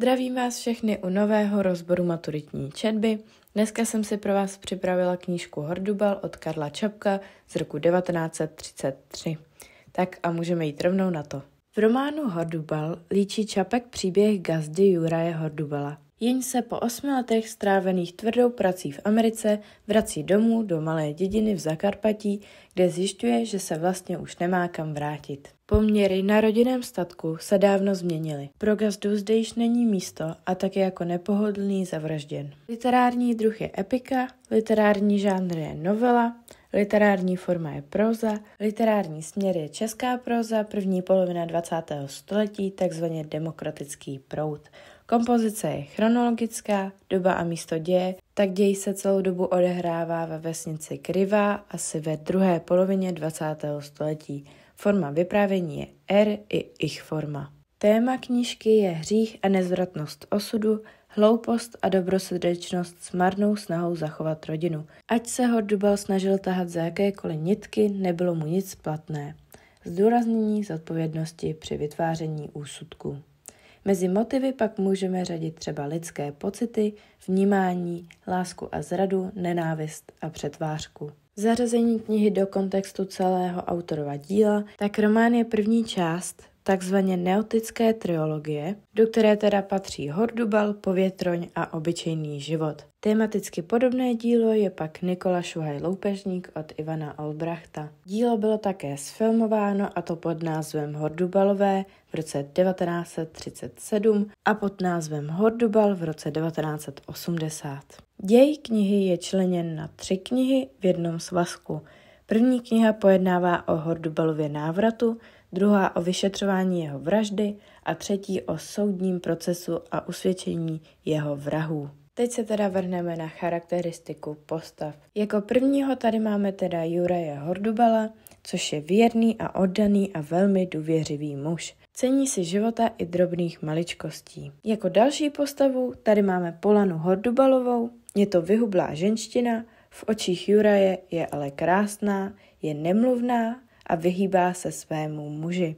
Zdravím vás všechny u nového rozboru maturitní četby. Dneska jsem si pro vás připravila knížku Hordubal od Karla Čapka z roku 1933. Tak a můžeme jít rovnou na to. V románu Hordubal líčí Čapek příběh gazdy Juraje Hordubala – jen se po osmi letech strávených tvrdou prací v Americe vrací domů do malé dědiny v Zakarpatí, kde zjišťuje, že se vlastně už nemá kam vrátit. Poměry na rodinném statku se dávno změnily. Pro gazdu zde již není místo a tak je jako nepohodlný zavražděn. Literární druh je epika, literární žánr je novela, literární forma je proza, literární směr je česká proza, první polovina 20. století, takzvaně demokratický proud – Kompozice je chronologická, doba a místo děje, tak děj se celou dobu odehrává ve vesnici Kriva asi ve druhé polovině 20. století. Forma vyprávění je R i ich forma. Téma knížky je hřích a nezvratnost osudu, hloupost a dobrosrdečnost s marnou snahou zachovat rodinu. Ať se ho Dubal snažil tahat za jakékoliv nitky, nebylo mu nic platné. Zdůraznění zodpovědnosti při vytváření úsudku. Mezi motivy pak můžeme řadit třeba lidské pocity, vnímání, lásku a zradu, nenávist a přetvářku. Zařazení knihy do kontextu celého autorova díla, tak román je první část, takzvaně neotické triologie, do které teda patří Hordubal, Povětroň a Obyčejný život. Tematicky podobné dílo je pak Nikola Šuhaj Loupežník od Ivana Olbrachta. Dílo bylo také sfilmováno a to pod názvem Hordubalové v roce 1937 a pod názvem Hordubal v roce 1980. Děj knihy je členěn na tři knihy v jednom svazku. První kniha pojednává o Hordubalově návratu, druhá o vyšetřování jeho vraždy a třetí o soudním procesu a usvědčení jeho vrahů. Teď se teda vrhneme na charakteristiku postav. Jako prvního tady máme teda Juraje Hordubala, což je věrný a oddaný a velmi důvěřivý muž. Cení si života i drobných maličkostí. Jako další postavu tady máme Polanu Hordubalovou, je to vyhublá ženština, v očích Juraje je ale krásná, je nemluvná a vyhýbá se svému muži.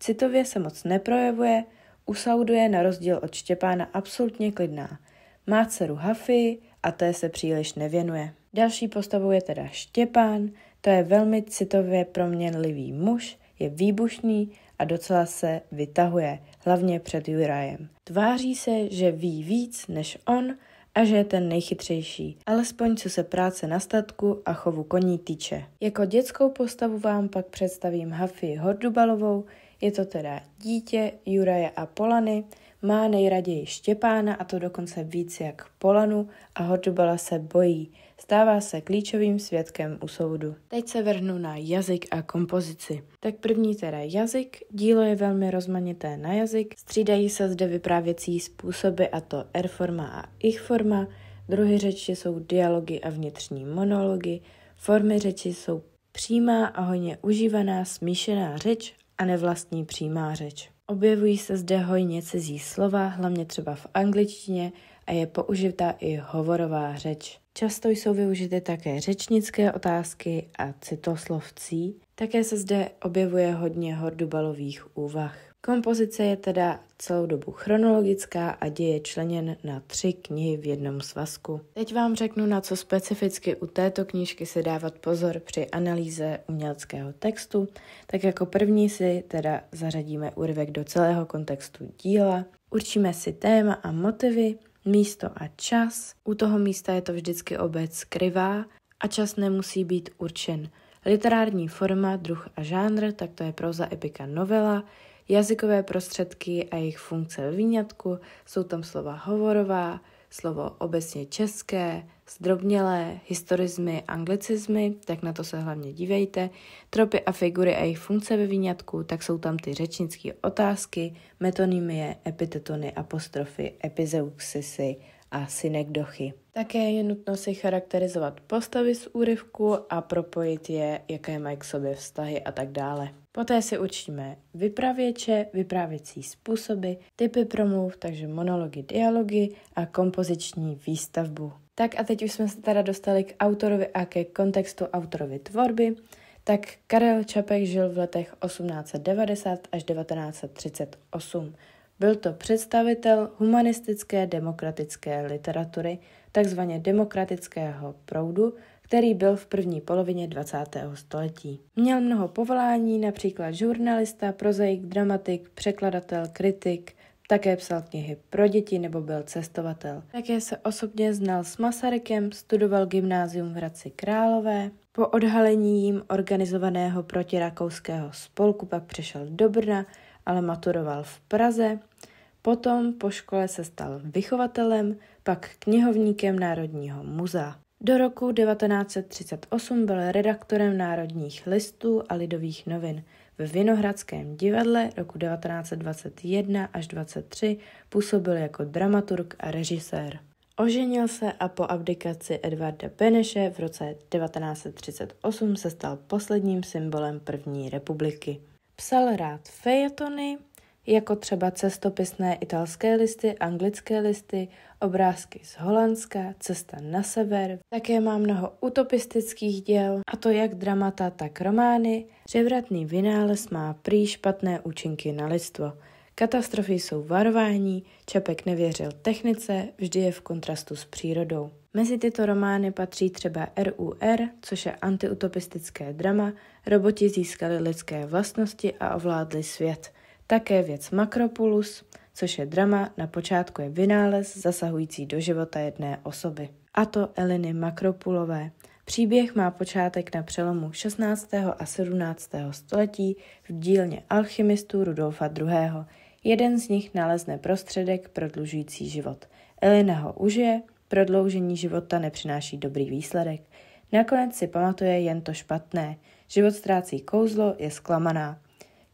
Citově se moc neprojevuje, u Saudu je na rozdíl od Štěpána absolutně klidná. Má dceru Hafy a té se příliš nevěnuje. Další postavou je teda Štěpán, to je velmi citově proměnlivý muž, je výbušný a docela se vytahuje, hlavně před Jurajem. Tváří se, že ví víc než on, a že je ten nejchytřejší, alespoň co se práce na statku a chovu koní týče. Jako dětskou postavu vám pak představím Hafi Hordubalovou, je to teda dítě Juraje a Polany, má nejraději Štěpána a to dokonce víc jak Polanu a Hordubala se bojí, stává se klíčovým svědkem u soudu. Teď se vrhnu na jazyk a kompozici. Tak první teda jazyk. Dílo je velmi rozmanité na jazyk. Střídají se zde vyprávěcí způsoby a to R forma a ich forma. Druhy řeči jsou dialogy a vnitřní monology. Formy řeči jsou přímá a hojně užívaná smíšená řeč a nevlastní přímá řeč. Objevují se zde hojně cizí slova, hlavně třeba v angličtině, a je použitá i hovorová řeč. Často jsou využity také řečnické otázky a citoslovcí. Také se zde objevuje hodně hordubalových úvah. Kompozice je teda celou dobu chronologická a děje členěn na tři knihy v jednom svazku. Teď vám řeknu, na co specificky u této knížky se dávat pozor při analýze uměleckého textu. Tak jako první si teda zařadíme úryvek do celého kontextu díla, určíme si téma a motivy, místo a čas. U toho místa je to vždycky obec skryvá a čas nemusí být určen. Literární forma, druh a žánr, tak to je proza, epika, novela, jazykové prostředky a jejich funkce ve výňatku, jsou tam slova hovorová, slovo obecně české, zdrobnělé, historizmy, anglicizmy, tak na to se hlavně dívejte, tropy a figury a jejich funkce ve výňatku, tak jsou tam ty řečnické otázky, metonymie, epitetony, apostrofy, epizeuxisy a synekdochy. Také je nutno si charakterizovat postavy z úryvku a propojit je, jaké mají k sobě vztahy a tak dále. Poté si učíme vypravěče, vyprávěcí způsoby, typy promluv, takže monology, dialogy a kompoziční výstavbu. Tak a teď už jsme se teda dostali k autorovi a ke kontextu autorovi tvorby. Tak Karel Čapek žil v letech 1890 až 1938. Byl to představitel humanistické demokratické literatury, takzvaně demokratického proudu, který byl v první polovině 20. století. Měl mnoho povolání, například žurnalista, prozaik, dramatik, překladatel, kritik, také psal knihy pro děti nebo byl cestovatel. Také se osobně znal s Masarykem, studoval gymnázium v Hradci Králové. Po odhalení jim organizovaného protirakouského spolku pak přešel do Brna, ale maturoval v Praze. Potom po škole se stal vychovatelem, pak knihovníkem Národního muzea. Do roku 1938 byl redaktorem Národních listů a lidových novin. V Vinohradském divadle roku 1921 až 23 působil jako dramaturg a režisér. Oženil se a po abdikaci Edvarda Beneše v roce 1938 se stal posledním symbolem první republiky. Psal rád fejetony, jako třeba cestopisné italské listy, anglické listy, obrázky z Holandska, cesta na sever. Také má mnoho utopistických děl, a to jak dramata, tak romány. Převratný vynález má prý špatné účinky na lidstvo. Katastrofy jsou varování, Čapek nevěřil technice, vždy je v kontrastu s přírodou. Mezi tyto romány patří třeba RUR, což je antiutopistické drama, roboti získali lidské vlastnosti a ovládli svět – také věc Makropulus, což je drama, na počátku je vynález zasahující do života jedné osoby. A to Eliny Makropulové. Příběh má počátek na přelomu 16. a 17. století v dílně alchymistů Rudolfa II. Jeden z nich nalezne prostředek prodlužující život. Elina ho užije, prodloužení života nepřináší dobrý výsledek. Nakonec si pamatuje jen to špatné. Život ztrácí kouzlo, je zklamaná.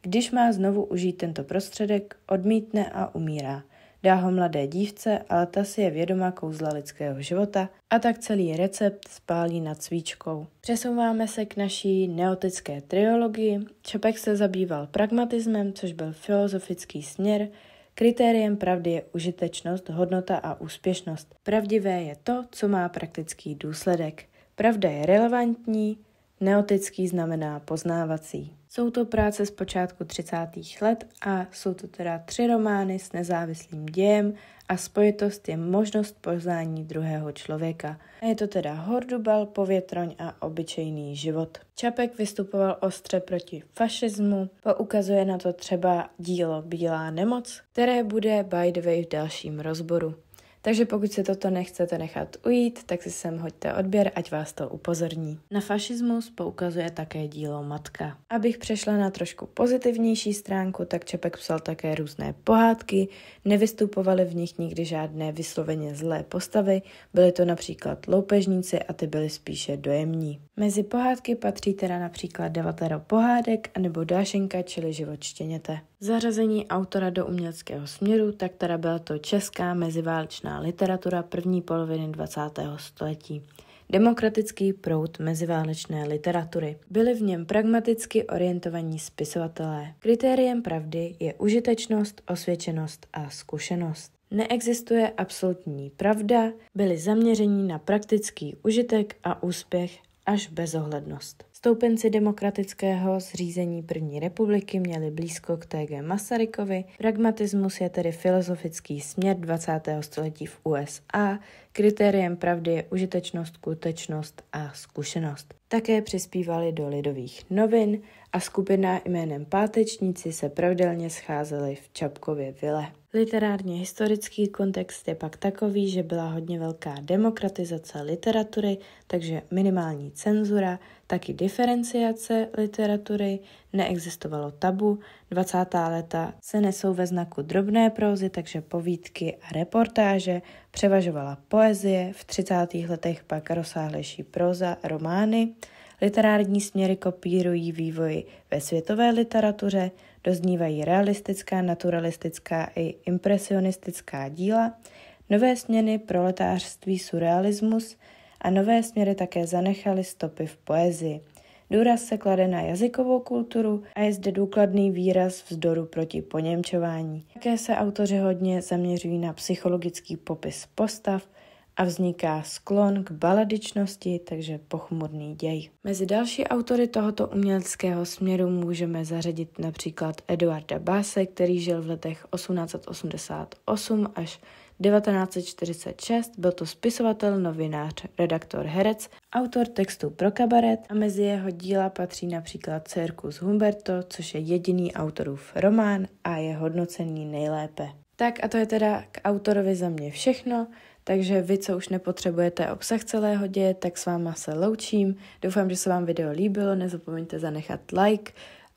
Když má znovu užít tento prostředek, odmítne a umírá. Dá ho mladé dívce, ale ta si je vědomá kouzla lidského života a tak celý recept spálí nad svíčkou. Přesouváme se k naší neotické triologii. Čepek se zabýval pragmatismem, což byl filozofický směr, Kritériem pravdy je užitečnost, hodnota a úspěšnost. Pravdivé je to, co má praktický důsledek. Pravda je relevantní, Neotický znamená poznávací. Jsou to práce z počátku 30. let a jsou to teda tři romány s nezávislým dějem a spojitost je možnost poznání druhého člověka. A je to teda Hordubal, Povětroň a Obyčejný život. Čapek vystupoval ostře proti fašismu, poukazuje na to třeba dílo Bílá nemoc, které bude by the way v dalším rozboru. Takže pokud se toto nechcete nechat ujít, tak si sem hoďte odběr, ať vás to upozorní. Na fašismus poukazuje také dílo Matka. Abych přešla na trošku pozitivnější stránku, tak Čepek psal také různé pohádky, nevystupovaly v nich nikdy žádné vysloveně zlé postavy, byly to například loupežníci a ty byly spíše dojemní. Mezi pohádky patří teda například devatero pohádek anebo dášenka, čili život štěněte. Zařazení autora do uměleckého směru, tak teda byla to česká meziválečná literatura první poloviny 20. století. Demokratický proud meziválečné literatury. Byli v něm pragmaticky orientovaní spisovatelé. Kritériem pravdy je užitečnost, osvědčenost a zkušenost. Neexistuje absolutní pravda, byli zaměření na praktický užitek a úspěch až bezohlednost. Stoupenci demokratického zřízení první republiky měli blízko k T.G. Masarykovi. Pragmatismus je tedy filozofický směr 20. století v USA. Kritériem pravdy je užitečnost, skutečnost a zkušenost. Také přispívali do lidových novin a skupina jménem Pátečníci se pravidelně scházely v Čapkově vile. Literárně historický kontext je pak takový, že byla hodně velká demokratizace literatury, takže minimální cenzura, taky diferenciace literatury, neexistovalo tabu, 20. leta se nesou ve znaku drobné prózy, takže povídky a reportáže, převažovala poezie, v 30. letech pak rozsáhlejší proza, romány, literární směry kopírují vývoj ve světové literatuře, doznívají realistická, naturalistická i impresionistická díla, nové směny proletářství surrealismus a nové směry také zanechaly stopy v poezii. Důraz se klade na jazykovou kulturu a je zde důkladný výraz vzdoru proti poněmčování. Také se autoři hodně zaměřují na psychologický popis postav, a vzniká sklon k baladičnosti, takže pochmurný děj. Mezi další autory tohoto uměleckého směru můžeme zařadit například Eduarda Base, který žil v letech 1888 až 1946 byl to spisovatel, novinář, redaktor, herec, autor textů pro kabaret a mezi jeho díla patří například Circus Humberto, což je jediný autorův román a je hodnocený nejlépe. Tak a to je teda k autorovi za mě všechno. Takže vy, co už nepotřebujete obsah celého děje, tak s váma se loučím. Doufám, že se vám video líbilo, nezapomeňte zanechat like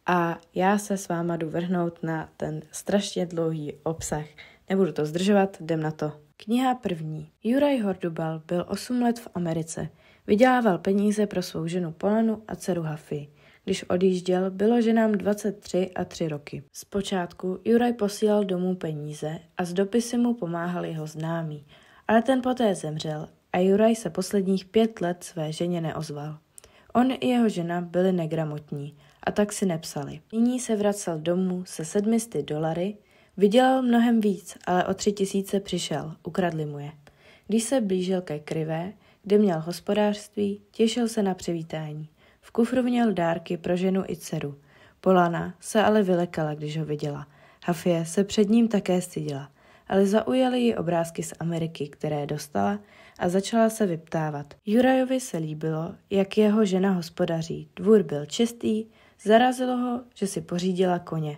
a já se s váma jdu vrhnout na ten strašně dlouhý obsah. Nebudu to zdržovat, jdem na to. Kniha první. Juraj Hordubal byl 8 let v Americe. Vydělával peníze pro svou ženu Polanu a dceru Hafy. Když odjížděl, bylo ženám 23 a 3 roky. Zpočátku Juraj posílal domů peníze a z dopisy mu pomáhal jeho známý, ale ten poté zemřel a Juraj se posledních pět let své ženě neozval. On i jeho žena byli negramotní a tak si nepsali. Nyní se vracel domů se sedmisty dolary, vydělal mnohem víc, ale o tři tisíce přišel, ukradli mu je. Když se blížil ke Krivé, kde měl hospodářství, těšil se na přivítání. V kufru měl dárky pro ženu i dceru. Polana se ale vylekala, když ho viděla. Hafie se před ním také stydila – ale zaujaly ji obrázky z Ameriky, které dostala a začala se vyptávat. Jurajovi se líbilo, jak jeho žena hospodaří. Dvůr byl čistý, zarazilo ho, že si pořídila koně.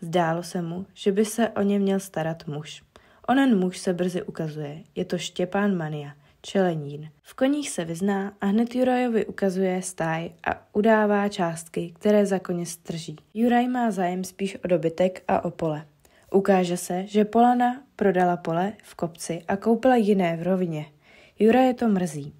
Zdálo se mu, že by se o ně měl starat muž. Onen muž se brzy ukazuje, je to Štěpán Mania, čelenín. V koních se vyzná a hned Jurajovi ukazuje stáj a udává částky, které za koně strží. Juraj má zájem spíš o dobytek a o pole. Ukáže se, že Polana prodala pole v kopci a koupila jiné v rovině. Jura je to mrzí.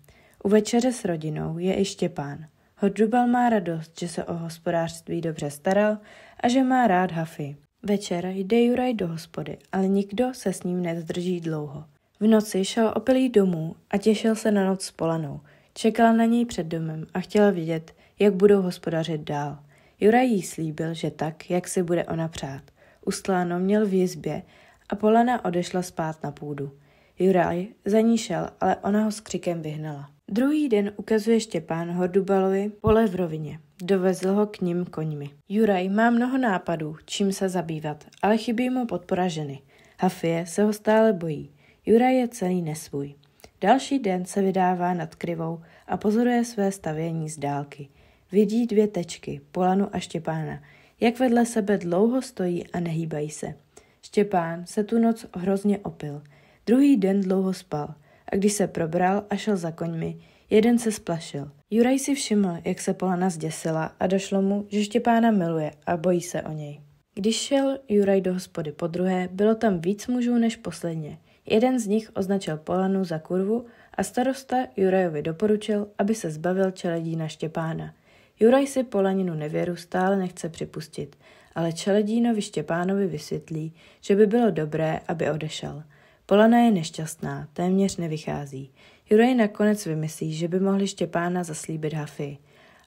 U večeře s rodinou je i Štěpán. Hodrubal má radost, že se o hospodářství dobře staral a že má rád hafy. Večer jde Juraj do hospody, ale nikdo se s ním nezdrží dlouho. V noci šel opilý domů a těšil se na noc s Polanou. Čekala na něj před domem a chtěla vidět, jak budou hospodařit dál. Juraj jí slíbil, že tak, jak si bude ona přát ustláno měl v jizbě a Polana odešla spát na půdu. Juraj za ní šel, ale ona ho s křikem vyhnala. Druhý den ukazuje Štěpán Hordubalovi pole v rovině. Dovezl ho k ním koňmi. Juraj má mnoho nápadů, čím se zabývat, ale chybí mu podpora ženy. Hafie se ho stále bojí. Juraj je celý nesvůj. Další den se vydává nad krivou a pozoruje své stavění z dálky. Vidí dvě tečky, Polanu a Štěpána jak vedle sebe dlouho stojí a nehýbají se. Štěpán se tu noc hrozně opil. Druhý den dlouho spal a když se probral a šel za koňmi, jeden se splašil. Juraj si všiml, jak se Polana zděsila a došlo mu, že Štěpána miluje a bojí se o něj. Když šel Juraj do hospody po druhé, bylo tam víc mužů než posledně. Jeden z nich označil Polanu za kurvu a starosta Jurajovi doporučil, aby se zbavil čeledí na Štěpána – Juraj si Polaninu nevěru stále nechce připustit, ale Čeledínovi Štěpánovi vysvětlí, že by bylo dobré, aby odešel. Polana je nešťastná, téměř nevychází. Juraj nakonec vymyslí, že by mohli Štěpána zaslíbit Hafy.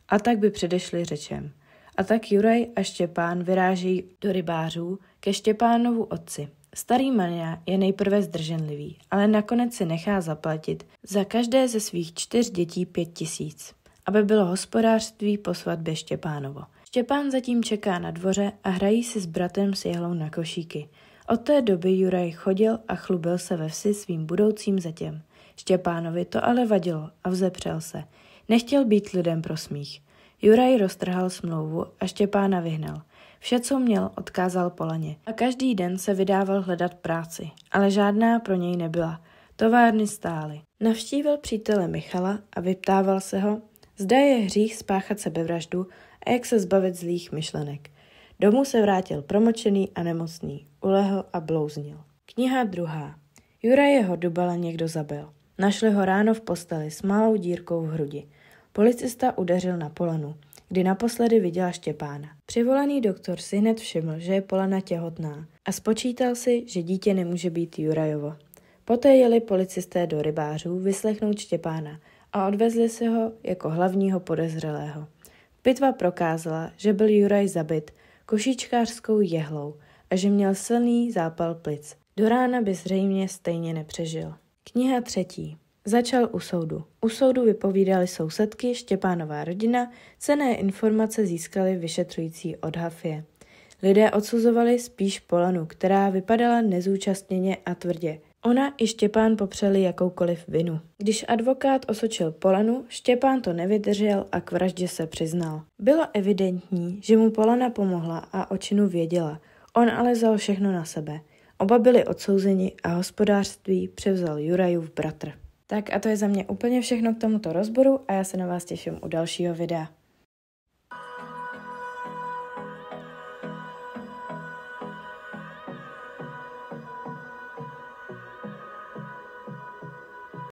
A tak by předešli řečem. A tak Juraj a Štěpán vyráží do rybářů ke Štěpánovu otci. Starý Mania je nejprve zdrženlivý, ale nakonec si nechá zaplatit za každé ze svých čtyř dětí pět tisíc aby bylo hospodářství po svatbě Štěpánovo. Štěpán zatím čeká na dvoře a hrají si s bratrem s jehlou na košíky. Od té doby Juraj chodil a chlubil se ve vsi svým budoucím zetěm. Štěpánovi to ale vadilo a vzepřel se. Nechtěl být lidem pro smích. Juraj roztrhal smlouvu a Štěpána vyhnal. Vše, co měl, odkázal Polaně. A každý den se vydával hledat práci, ale žádná pro něj nebyla. Továrny stály. Navštívil přítele Michala a vyptával se ho, Zda je hřích spáchat sebevraždu a jak se zbavit zlých myšlenek. Domů se vrátil promočený a nemocný, ulehl a blouznil. Kniha druhá. Jura jeho dubala někdo zabil. Našli ho ráno v posteli s malou dírkou v hrudi. Policista udeřil na Polanu, kdy naposledy viděla Štěpána. Přivolaný doktor si hned všiml, že je Polana těhotná a spočítal si, že dítě nemůže být Jurajovo. Poté jeli policisté do rybářů vyslechnout Štěpána a odvezli si ho jako hlavního podezřelého. Pitva prokázala, že byl Juraj zabit košíčkářskou jehlou a že měl silný zápal plic. Do rána by zřejmě stejně nepřežil. Kniha třetí. Začal u soudu. U soudu vypovídali sousedky, Štěpánová rodina, cené informace získali vyšetřující od Hafie. Lidé odsuzovali spíš Polanu, která vypadala nezúčastněně a tvrdě – Ona i Štěpán popřeli jakoukoliv vinu. Když advokát osočil Polanu, Štěpán to nevydržel a k vraždě se přiznal. Bylo evidentní, že mu Polana pomohla a o činu věděla. On ale vzal všechno na sebe. Oba byli odsouzeni a hospodářství převzal Jurajův bratr. Tak a to je za mě úplně všechno k tomuto rozboru a já se na vás těším u dalšího videa.